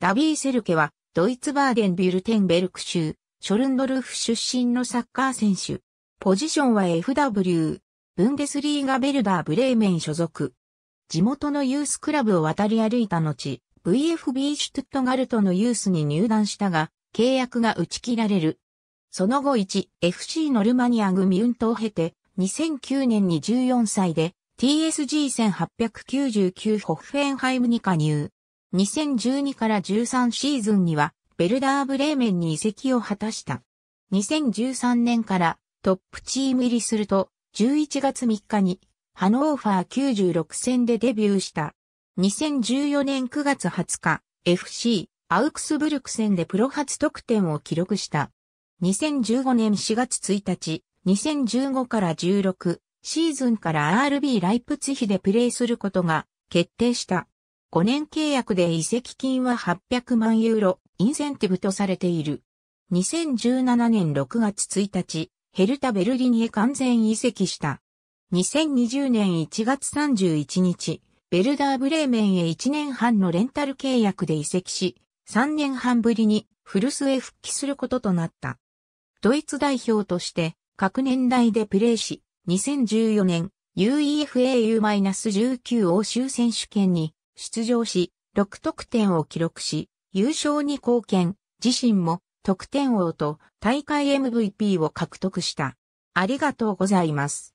ダビー・セルケは、ドイツバーデン・ビュルテンベルク州、ショルンドルフ出身のサッカー選手。ポジションは FW、ブンデスリーガ・ベルダー・ブレーメン所属。地元のユースクラブを渡り歩いた後、VFB シュトゥットガルトのユースに入団したが、契約が打ち切られる。その後 1FC ノルマニアグミュントを経て、2009年に14歳で TSG1899 ホッフェンハイムに加入。2012から13シーズンには、ベルダーブレーメンに移籍を果たした。2013年からトップチーム入りすると、11月3日にハノーファー96戦でデビューした。2014年9月20日、FC アウクスブルク戦でプロ初得点を記録した。2015年4月1日、2015から16シーズンから RB ライプツヒでプレーすることが決定した。5年契約で移籍金は800万ユーロ、インセンティブとされている。2017年6月1日、ヘルタ・ベルリニへ完全移籍した。2020年1月31日、ベルダー・ブレーメンへ1年半のレンタル契約で移籍し、3年半ぶりに古巣へ復帰することとなった。ドイツ代表として各年代でプレーし、2014年 UEFAU-19 欧州選手権に出場し、6得点を記録し、優勝に貢献、自身も得点王と大会 MVP を獲得した。ありがとうございます。